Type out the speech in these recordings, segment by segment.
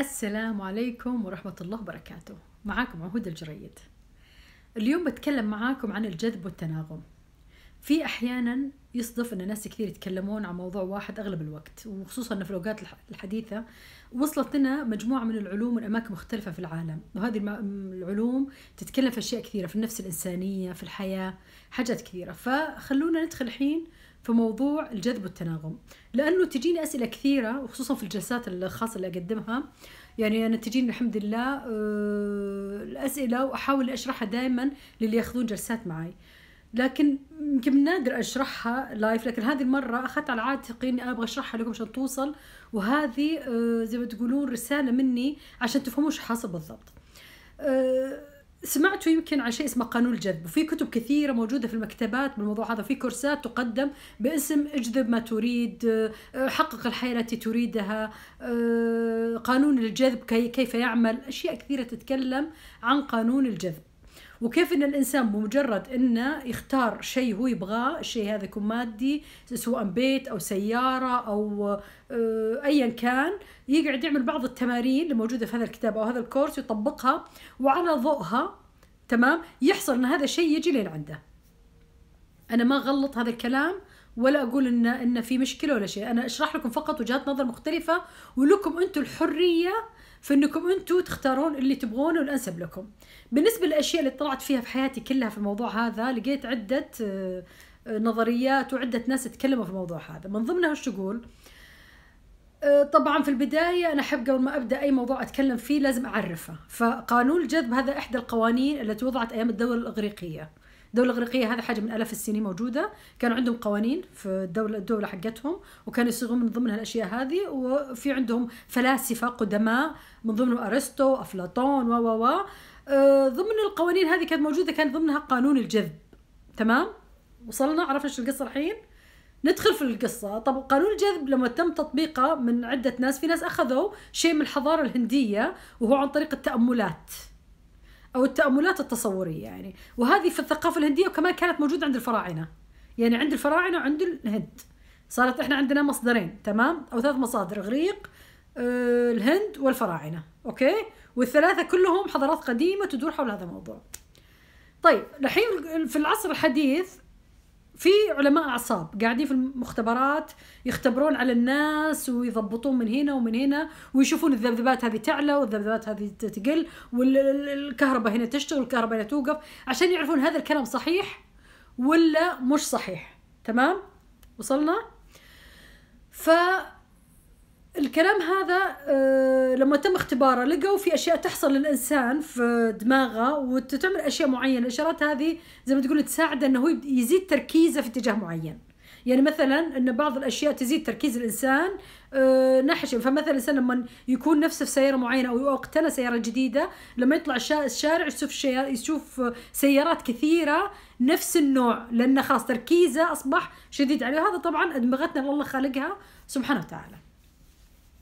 السلام عليكم ورحمة الله وبركاته معاكم عهود الجريد اليوم بتكلم معاكم عن الجذب والتناغم في أحيانا يصدف أن ناس كثير يتكلمون عن موضوع واحد أغلب الوقت وخصوصا في الأوقات الحديثة وصلت لنا مجموعة من العلوم من أماكن مختلفة في العالم وهذه العلوم تتكلم في أشياء كثيرة في النفس الإنسانية في الحياة حاجات كثيرة فخلونا ندخل الحين في موضوع الجذب والتناغم لانه تجيني اسئله كثيره وخصوصا في الجلسات الخاصه اللي اقدمها يعني انا تجيني الحمد لله آه، الاسئله واحاول اشرحها دائما للي ياخذون جلسات معي لكن يمكن من نادر اشرحها لايف لكن هذه المره اخذت على عاتقي اني أنا ابغى اشرحها لكم عشان توصل وهذه آه، زي ما تقولون رساله مني عشان تفهموا ايش حاصل بالضبط آه، سمعت يمكن عن شيء اسمه قانون الجذب وفي كتب كثيره موجوده في المكتبات بالموضوع هذا في كورسات تقدم باسم اجذب ما تريد آه، حقق الحياه التي تريدها آه، قانون الجذب كيف يعمل اشياء كثيره تتكلم عن قانون الجذب وكيف ان الانسان بمجرد انه يختار شيء هو يبغاه الشيء هذا يكون مادي سواء بيت او سياره او آه، ايا كان يقعد يعمل بعض التمارين اللي موجوده في هذا الكتاب او هذا الكورس يطبقها وعلى ضوءها تمام يحصل ان هذا الشيء يجي لين عنده انا ما غلط هذا الكلام ولا اقول ان ان في مشكله ولا شيء انا اشرح لكم فقط وجهات نظر مختلفه ولكم انتم الحريه فانكم انتم تختارون اللي تبغونه الانسب لكم بالنسبه للاشياء اللي طلعت فيها في حياتي كلها في الموضوع هذا لقيت عده آه، آه، نظريات وعده ناس تكلموا في الموضوع هذا من ضمنها وش تقول آه، طبعا في البداية أنا أحب قبل ما أبدأ أي موضوع أتكلم فيه لازم أعرفه فقانون الجذب هذا إحدى القوانين التي وضعت أيام الدولة الإغريقية الدوله الاغريقيه هذا حاجه من الاف السنين موجوده كانوا عندهم قوانين في الدوله الدوله حقتهم وكانوا يصيغون من ضمنها الاشياء هذه وفي عندهم فلاسفه قدماء من ضمنهم ارسطو افلاطون و و و آه، ضمن القوانين هذه كانت موجوده كان ضمنها قانون الجذب تمام وصلنا عرفنا شو القصه الحين ندخل في القصة طب قانون الجذب لما تم تطبيقه من عدة ناس في ناس أخذوا شيء من الحضارة الهندية وهو عن طريق التأملات أو التأملات التصورية يعني وهذه في الثقافة الهندية وكمان كانت موجودة عند الفراعنة يعني عند الفراعنة وعند الهند صارت احنا عندنا مصدرين تمام أو ثلاث مصادر إغريق آه، الهند والفراعنة أوكي والثلاثة كلهم حضارات قديمة تدور حول هذا الموضوع طيب الحين في العصر الحديث في علماء اعصاب قاعدين في المختبرات يختبرون على الناس ويضبطون من هنا ومن هنا ويشوفون الذبذبات هذه تعلى والذبذبات هذه تقل والكهرباء هنا تشتغل والكهرباء هنا توقف عشان يعرفون هذا الكلام صحيح ولا مش صحيح تمام وصلنا ف الكلام هذا آه، لما تم اختباره لقوا في اشياء تحصل للانسان في دماغه وتتعمل اشياء معينه الاشارات هذه زي ما تقول تساعده انه هو يزيد تركيزه في اتجاه معين يعني مثلا ان بعض الاشياء تزيد تركيز الانسان ناحيه فمثلا الانسان لما يكون نفسه في سياره معينه او اقتنى سياره جديده لما يطلع الشارع يشوف يشوف سيارات كثيره نفس النوع لانه خلاص تركيزه اصبح شديد عليه وهذا طبعا ادمغتنا اللي الله خالقها سبحانه وتعالى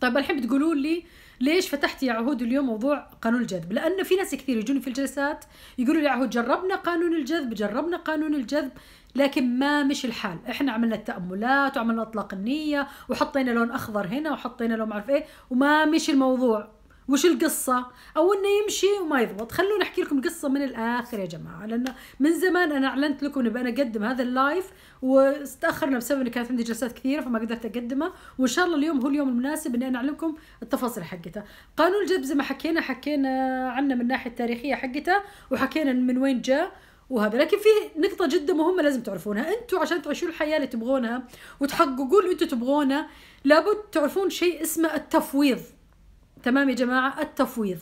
طيب الحين بتقولوا لي ليش فتحت يا عهود اليوم موضوع قانون الجذب؟ لانه في ناس كثير يجوني في الجلسات يقولوا لي عهود جربنا قانون الجذب، جربنا قانون الجذب، لكن ما مش الحال، احنا عملنا التاملات وعملنا اطلاق النيه وحطينا لون اخضر هنا وحطينا لون ما اعرف ايه وما مش الموضوع، وش القصة أو إنه يمشي وما يضبط خلونا أحكي لكم قصة من الآخر يا جماعة لأنه من زمان أنا أعلنت لكم إني أنا أقدم هذا اللايف واستأخرنا بسبب إني كانت عندي جلسات كثيرة فما قدرت أقدمه وإن شاء الله اليوم هو اليوم المناسب إني أنا أعلمكم التفاصيل حقته قانون الجذب زي ما حكينا حكينا عنه من الناحية التاريخية حقته وحكينا من وين جاء وهذا لكن في نقطة جدا مهمة لازم تعرفونها انتوا عشان تعيشوا الحياة اللي تبغونها وتحققوا اللي انتوا تبغونه لابد تعرفون شيء اسمه التفويض تمام يا جماعة التفويض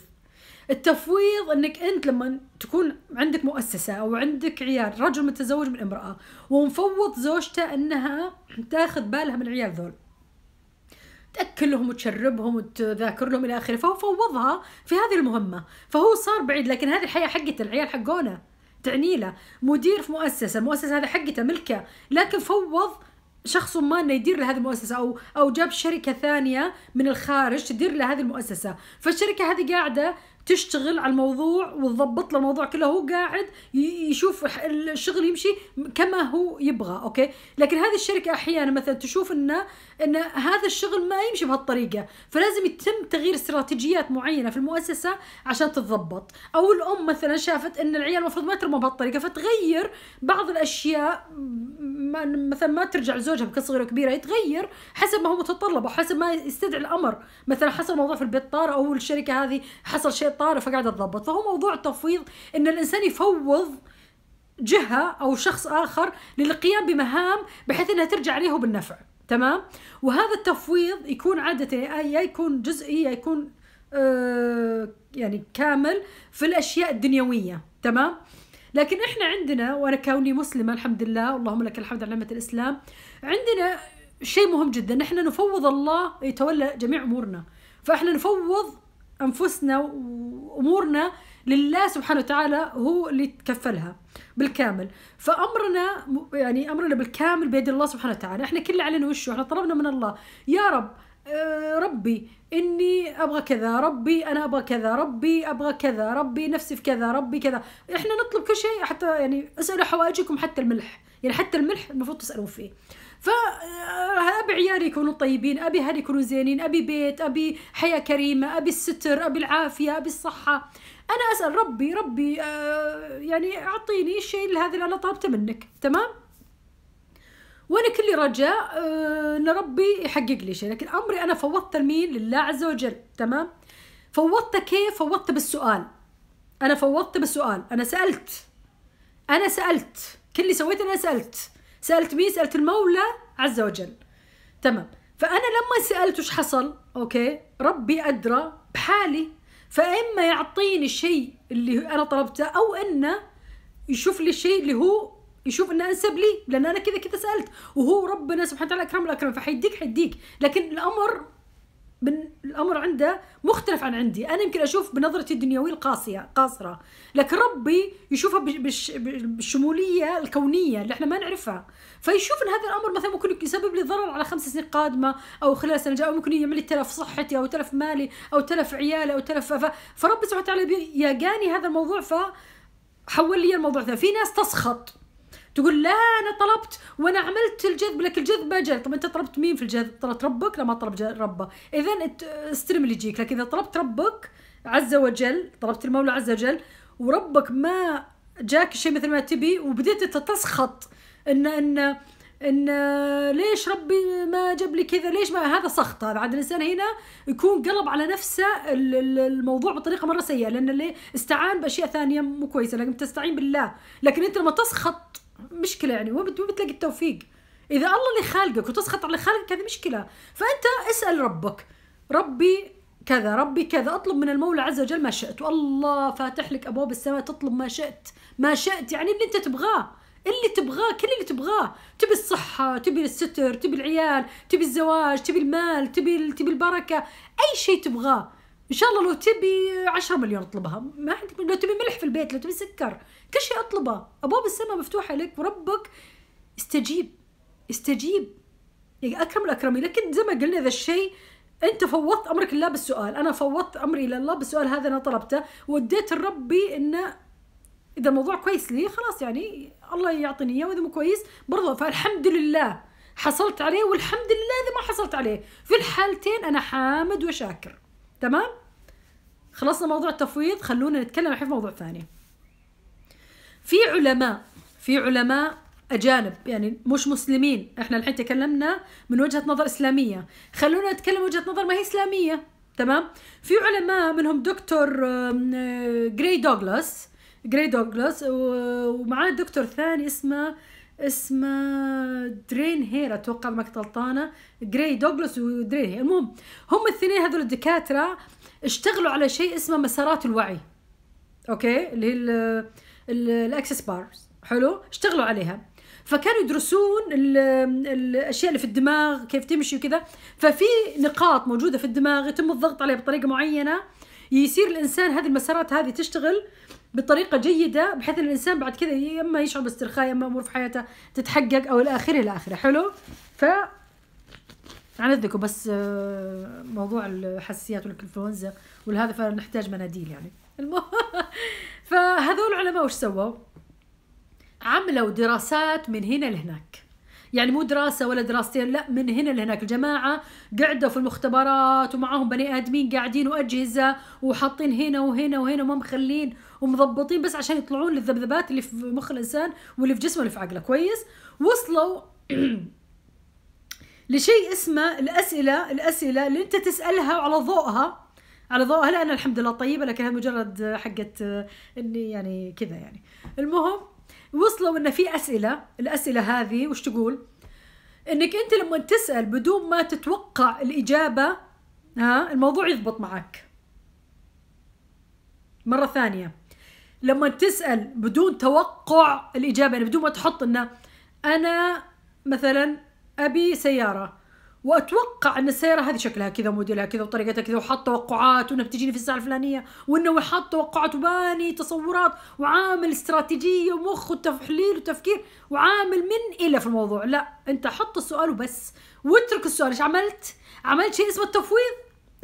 التفويض انك انت لما تكون عندك مؤسسه او عندك عيال رجل متزوج من امراه ومفوض زوجته انها تاخذ بالها من العيال ذول تاكلهم وتشربهم وتذاكر لهم الى اخره فهو فوضها في هذه المهمه فهو صار بعيد لكن هذه الحياه حقته العيال حقونه تعني له مدير في مؤسسه المؤسسه هذه حقته ملكه لكن فوض شخص ما انه يدير لهذه المؤسسه او او جاب شركه ثانيه من الخارج تدير لهذه المؤسسه، فالشركه هذه قاعده تشتغل على الموضوع وتضبط له الموضوع كله هو قاعد يشوف الشغل يمشي كما هو يبغى اوكي لكن هذه الشركه احيانا مثلا تشوف انه ان هذا الشغل ما يمشي بهالطريقه فلازم يتم تغيير استراتيجيات معينه في المؤسسه عشان تتضبط او الام مثلا شافت ان العيال المفروض ما ترمى بهالطريقه فتغير بعض الاشياء مثلا ما ترجع لزوجها بكل صغيره وكبيره يتغير حسب ما هو متطلب او حسب ما يستدعي الامر مثلا حصل موضوع في البيت طار او الشركه هذه حصل شيء الطارئ فقاعد تضبط فهو موضوع تفويض ان الانسان يفوض جهة أو شخص آخر للقيام بمهام بحيث أنها ترجع عليه بالنفع تمام وهذا التفويض يكون عادة يا يكون جزئي يا يكون آه، يعني كامل في الأشياء الدنيوية تمام لكن احنا عندنا وانا كوني مسلمه الحمد لله اللهم لك الحمد على نعمه الاسلام عندنا شيء مهم جدا احنا نفوض الله يتولى جميع امورنا فاحنا نفوض أنفسنا وأمورنا لله سبحانه وتعالى هو اللي تكفلها بالكامل فأمرنا يعني أمرنا بالكامل بيد الله سبحانه وتعالى إحنا كل علينا وشو إحنا طلبنا من الله يا رب آه، ربي اني ابغى كذا ربي انا ابغى كذا ربي ابغى كذا ربي نفسي في كذا ربي كذا احنا نطلب كل شيء حتى يعني اسالوا حوائجكم حتى الملح يعني حتى الملح المفروض تسالون فيه فابي عيالي يكونوا طيبين ابي اهلي يكونوا زينين ابي بيت ابي حياه كريمه ابي الستر ابي العافيه ابي الصحه انا اسال ربي ربي آه يعني اعطيني الشيء هذا اللي انا طلبته منك تمام وانا كلي رجاء آه ان ربي يحقق لي شيء لكن امري انا فوضت لمين لله عز وجل تمام فوضت كيف فوضت بالسؤال انا فوضت بالسؤال انا سالت انا سالت كل اللي سويته انا سالت سألت مين سألت المولى عز وجل تمام فأنا لما سألت وش حصل أوكي ربي أدرى بحالي فإما يعطيني الشيء اللي أنا طلبته أو أنه يشوف لي الشيء اللي هو يشوف انه انسب لي لان انا كذا كذا سالت وهو ربنا سبحانه وتعالى اكرم الاكرم فحيديك حيديك لكن الامر من الامر عنده مختلف عن عندي انا يمكن اشوف بنظرتي الدنيويه القاسيه قاصره لكن ربي يشوفها بالشموليه الكونيه اللي احنا ما نعرفها فيشوف ان هذا الامر مثلا ممكن يسبب لي ضرر على خمس سنين قادمه او خلال سنه جاء ممكن يعمل لي تلف صحتي او تلف مالي او تلف عيالي او تلف فرب سبحانه وتعالى يقاني هذا الموضوع ف حول لي الموضوع ده في ناس تسخط تقول لا انا طلبت وانا عملت الجذب لك الجذب اجل طب انت طلبت مين في الجذب طلبت ربك لا ما طلب ربه اذا استلم اللي يجيك لكن اذا طلبت ربك عز وجل طلبت المولى عز وجل وربك ما جاك شيء مثل ما تبي وبديت تسخط ان ان ان ليش ربي ما جاب لي كذا ليش ما هذا سخط هذا عاد الانسان هنا يكون قلب على نفسه الموضوع بطريقه مره سيئه لان اللي استعان باشياء ثانيه مو كويسه لكن تستعين بالله لكن انت لما تسخط مشكله يعني وين بتلاقي التوفيق اذا الله اللي خالقك وتسخط على خالقك هذه مشكله فانت اسال ربك ربي كذا ربي كذا اطلب من المولى عز وجل ما شئت والله فاتح لك ابواب السماء تطلب ما شئت ما شئت يعني اللي انت تبغاه اللي تبغاه كل اللي تبغاه تبي الصحة تبي الستر تبي العيال تبي الزواج تبي المال تبي تبي البركة أي شيء تبغاه ان شاء الله لو تبي 10 مليون اطلبها ما عندك لو تبي ملح في البيت لو تبي سكر كل شيء اطلبه ابواب السماء مفتوحه لك وربك استجيب استجيب يعني اكرم الاكرمين لكن زي ما قلنا ذا الشيء انت فوضت امرك لله بالسؤال انا فوضت امري لله بالسؤال هذا انا طلبته وديت لربي انه اذا الموضوع كويس لي خلاص يعني الله يعطيني اياه واذا مو كويس برضه فالحمد لله حصلت عليه والحمد لله اذا ما حصلت عليه في الحالتين انا حامد وشاكر تمام خلصنا موضوع التفويض خلونا نتكلم الحين في موضوع ثاني في علماء في علماء اجانب يعني مش مسلمين احنا الحين تكلمنا من وجهه نظر اسلاميه خلونا نتكلم من وجهه نظر ما هي اسلاميه تمام في علماء منهم دكتور جري دوغلاس جري دوغلاس ومعاه دكتور ثاني اسمه اسمه درين هير اتوقع ما غلطانه جراي دوغلاس ودرين هير المهم هم الاثنين هذول الدكاتره اشتغلوا على شيء اسمه مسارات الوعي اوكي اللي هي الاكسس بارز حلو اشتغلوا عليها فكانوا يدرسون الـ الـ الاشياء اللي في الدماغ كيف تمشي وكذا ففي نقاط موجوده في الدماغ يتم الضغط عليها بطريقه معينه يصير الانسان هذه المسارات هذه تشتغل بطريقه جيده بحيث أن الانسان بعد كذا يا اما يشعر باسترخاء يا اما امور في حياته تتحقق او الى اخره الى اخره حلو ف عنذكم بس آه، موضوع الحساسيات والانفلونزا والهذا فنحتاج مناديل يعني المهم فهذول العلماء وش سووا؟ عملوا دراسات من هنا لهناك يعني مو دراسه ولا دراستين لا من هنا لهناك الجماعه قعدوا في المختبرات ومعاهم بني ادمين قاعدين واجهزه وحاطين هنا وهنا وهنا وما مخلين ومضبطين بس عشان يطلعون للذبذبات اللي في مخ الانسان واللي في جسمه واللي في عقله كويس وصلوا لشيء اسمه الاسئله الاسئله اللي انت تسالها على ضوءها على ضوءها لان الحمد لله طيبه لكنها مجرد حقت اني يعني كذا يعني المهم وصلوا انه في اسئله الاسئله هذه وش تقول انك انت لما تسال بدون ما تتوقع الاجابه ها الموضوع يضبط معك مره ثانيه لما تسال بدون توقع الاجابه يعني بدون ما تحط انه انا مثلا ابي سياره واتوقع ان السياره هذه شكلها كذا موديلها كذا وطريقتها كذا وحط توقعات وانها بتجيني في الساعه الفلانيه وانه حاط توقعات وباني تصورات وعامل استراتيجيه ومخ وتحليل وتفكير وعامل من الى في الموضوع لا انت حط السؤال وبس واترك السؤال ايش عملت؟ عملت شيء اسمه التفويض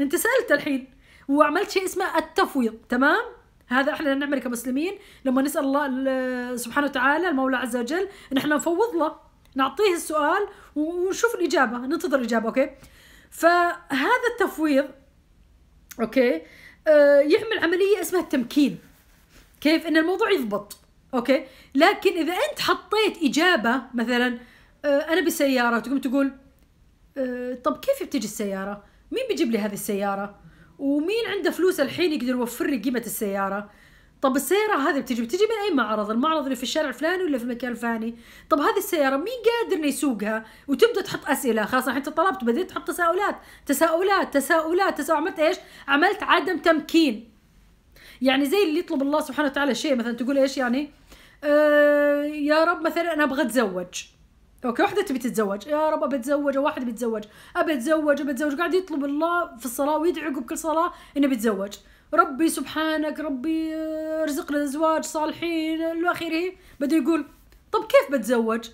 انت سالت الحين وعملت شيء اسمه التفويض تمام؟ هذا احنا نعمله كمسلمين لما نسال الله سبحانه وتعالى المولى عز وجل ان احنا نفوض له نعطيه السؤال ونشوف الاجابه ننتظر الاجابه اوكي فهذا التفويض اوكي آه يعمل عمليه اسمها التمكين كيف ان الموضوع يضبط اوكي لكن اذا انت حطيت اجابه مثلا آه انا بسيارة تقوم تقول آه طب كيف بتجي السياره مين بيجيب لي هذه السياره ومين عنده فلوس الحين يقدر يوفر لي قيمه السياره طب السيارة هذه بتجي بتجي من أي معرض؟ المعرض اللي في الشارع الفلاني ولا في المكان الفلاني؟ طب هذه السيارة مين قادر إنه يسوقها؟ وتبدأ تحط أسئلة خاصة أنت طلبت بديت تحط تساؤلات تساؤلات تساؤلات تساؤلات عملت إيش؟ عملت عدم تمكين يعني زي اللي يطلب الله سبحانه وتعالى شيء مثلا تقول إيش يعني؟ آه يا رب مثلا أنا أبغى أتزوج اوكي وحده تبي تتزوج يا رب ابي اتزوج او واحد بيتزوج ابي اتزوج ابي اتزوج قاعد يطلب الله في الصلاه ويدعي عقب كل صلاه انه بيتزوج ربي سبحانك ربي ارزقنا آه، ازواج صالحين الى اخره بدا يقول طب كيف بتزوج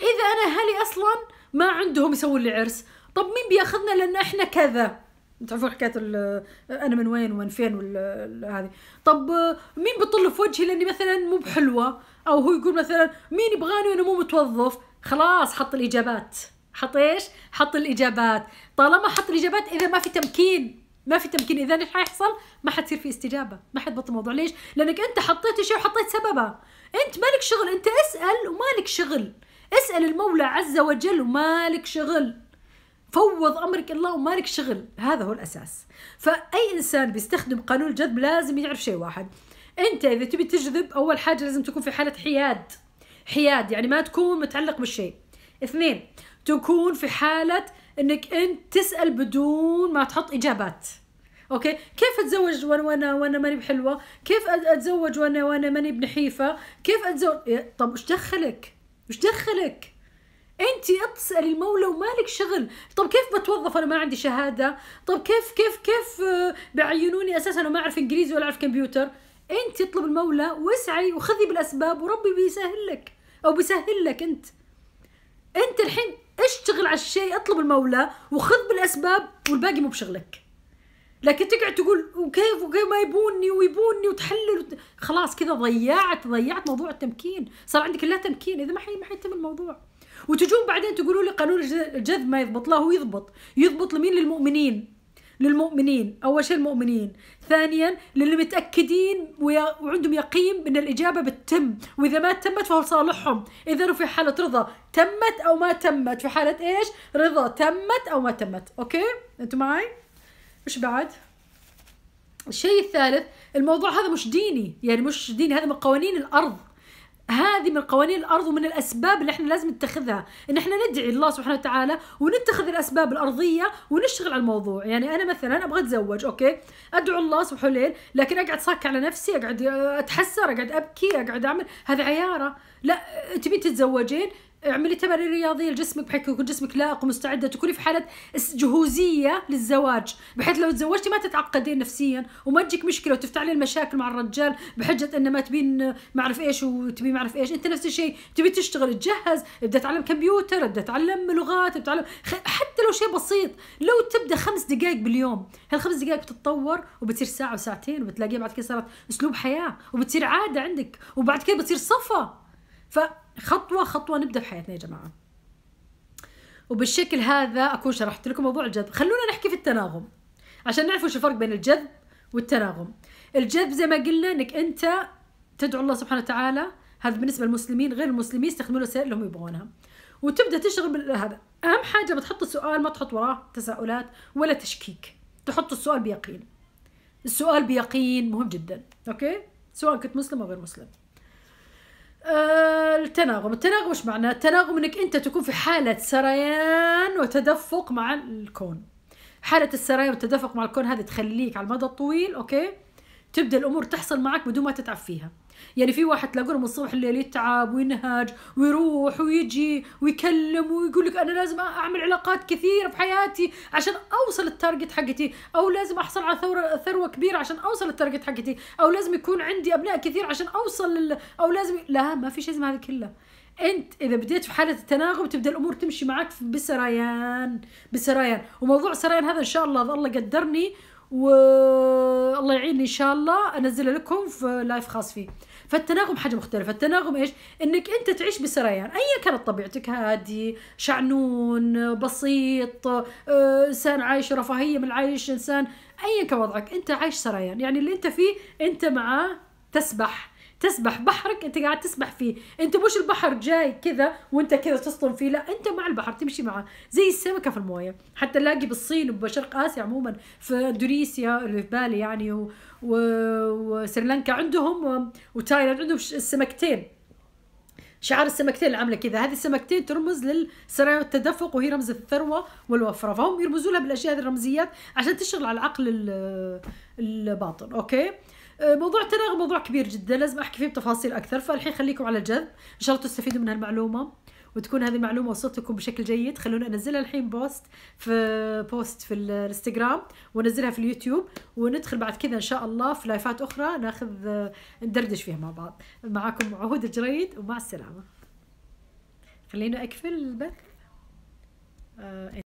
اذا انا اهلي اصلا ما عندهم يسوون لي عرس طب مين بياخذنا لان احنا كذا تعرفون حكايه آه، انا من وين ومن فين آه، هذه طب مين بيطل في وجهي لاني مثلا مو بحلوه او هو يقول مثلا مين يبغاني وانا مو متوظف خلاص حط الاجابات حط ايش حط الاجابات طالما حط الاجابات اذا ما في تمكين ما في تمكين اذا ايش حيحصل ما حتصير في استجابه ما حتبطل الموضوع ليش لانك انت حطيت شيء وحطيت سببها انت مالك شغل انت اسال ومالك شغل اسال المولى عز وجل ومالك شغل فوض امرك الله ومالك شغل هذا هو الاساس فاي انسان بيستخدم قانون الجذب لازم يعرف شيء واحد انت اذا تبي تجذب اول حاجه لازم تكون في حاله حياد حياد يعني ما تكون متعلق بالشيء اثنين تكون في حاله انك انت تسال بدون ما تحط اجابات اوكي كيف اتزوج وانا وانا وانا ماني بحلوه كيف اتزوج وانا وانا ماني بنحيفه كيف اتزوج إيه، طب ايش دخلك ايش دخلك انت اسالي المولى ومالك شغل طب كيف بتوظف انا ما عندي شهاده طب كيف كيف كيف آه، بعينوني اساسا وما اعرف انجليزي ولا اعرف كمبيوتر انت اطلب المولى واسعي وخذي بالاسباب وربي بيسهل لك او بيسهل لك انت انت الحين اشتغل على الشيء اطلب المولى وخذ بالاسباب والباقي مو بشغلك لكن تقعد تقول وكيف وكيف ما يبوني ويبوني وتحلل وت... خلاص كذا ضيعت ضيعت موضوع التمكين صار عندك لا تمكين اذا ما حي ما حيتم الموضوع وتجون بعدين تقولوا لي قانون الجذب ما يضبط لا هو يضبط يضبط لمين للمؤمنين للمؤمنين أول شيء المؤمنين ثانيا للي متأكدين وعندهم يقين أن الإجابة بتتم وإذا ما تمت فهو لصالحهم إذا في حالة رضا تمت أو ما تمت في حالة إيش رضا تمت أو ما تمت أوكي أنتوا معي وش بعد الشيء الثالث الموضوع هذا مش ديني يعني مش ديني هذا من قوانين الأرض هذه من قوانين الارض ومن الاسباب اللي احنا لازم نتخذها ان احنا ندعي الله سبحانه وتعالى ونتخذ الاسباب الارضيه ونشتغل على الموضوع يعني انا مثلا ابغى اتزوج اوكي ادعو الله صبح وليل لكن اقعد صك على نفسي اقعد اتحسر اقعد ابكي اقعد اعمل هذا عياره لا تبي تتزوجين اعملي تمارين رياضيه لجسمك بحيث يكون جسمك لائق ومستعده تكوني في حاله جهوزيه للزواج بحيث لو تزوجتي ما تتعقدين نفسيا وما تجيك مشكله وتفتعلي المشاكل مع الرجال بحجه ان ما تبين ما اعرف ايش وتبي ما اعرف ايش انت نفس الشيء تبي تشتغل تجهز ابدا تعلم كمبيوتر ابدا تعلم لغات ابدا تعلم حتى لو شيء بسيط لو تبدا خمس دقائق باليوم هالخمس دقائق بتتطور وبتصير ساعه وساعتين وبتلاقيها بعد كذا صارت اسلوب حياه وبتصير عاده عندك وبعد كذا بتصير صفا ف خطوه خطوه نبدا بحياتنا يا جماعه وبالشكل هذا اكون شرحت لكم موضوع الجذب خلونا نحكي في التناغم عشان نعرفوا شو الفرق بين الجذب والتناغم الجذب زي ما قلنا انك انت تدعو الله سبحانه وتعالى هذا بالنسبه للمسلمين غير المسلمين يستخدمون الوسائل اللي هم يبغونها وتبدا تشتغل هذا اهم حاجه بتحط السؤال ما تحط وراه تساؤلات ولا تشكيك تحط السؤال بيقين السؤال بيقين مهم جدا اوكي سواء كنت مسلم او غير مسلم آه، التناغم التناغم ايش معناه التناغم انك انت تكون في حاله سريان وتدفق مع الكون حاله السريان والتدفق مع الكون هذه تخليك على المدى الطويل اوكي تبدا الامور تحصل معك بدون ما تتعب فيها يعني في واحد تلاقوه من الصبح الليل يتعب وينهج ويروح ويجي ويكلم ويقول لك انا لازم اعمل علاقات كثير في حياتي عشان اوصل التارجت حقتي او لازم احصل على ثورة ثروه كبيره عشان اوصل التارجت حقتي او لازم يكون عندي ابناء كثير عشان اوصل لل... او لازم لا ما في شيء اسمه هذا كله انت اذا بديت في حاله التناغم تبدا الامور تمشي معك بسريان بسريان وموضوع سريان هذا ان شاء الله الله قدرني والله يعيني ان شاء الله انزله لكم في لايف خاص فيه فالتناغم حاجه مختلفه التناغم ايش انك انت تعيش بسريان ايا كانت طبيعتك هادي شعنون بسيط آه، انسان عايش رفاهيه من عايش انسان ايا كان وضعك انت عايش سريان يعني اللي انت فيه انت معاه تسبح تسبح بحرك انت قاعد تسبح فيه انت مش البحر جاي كذا وانت كذا تسطم فيه لا انت مع البحر تمشي معه زي السمكه في المويه حتى نلاقي بالصين وبشرق اسيا عموما في اندونيسيا اللي في بالي يعني وسريلانكا عندهم وتايلاند عندهم السمكتين شعار السمكتين اللي عامله كذا هذه السمكتين ترمز للسرايا والتدفق وهي رمز الثروه والوفره فهم يرمزوا لها بالاشياء هذه الرمزيات عشان تشتغل على العقل الباطن اوكي آه، موضوع التناغم موضوع كبير جدا لازم احكي فيه بتفاصيل اكثر فالحين خليكم على جنب ان شاء الله تستفيدوا من هالمعلومه وتكون هذه المعلومه وصلت لكم بشكل جيد خلونا انزلها الحين بوست في بوست في الانستغرام وانزلها في اليوتيوب وندخل بعد كذا ان شاء الله في لايفات اخرى ناخذ ندردش فيها مع بعض معاكم عهود الجريد ومع السلامه خلينا اقفل البث آه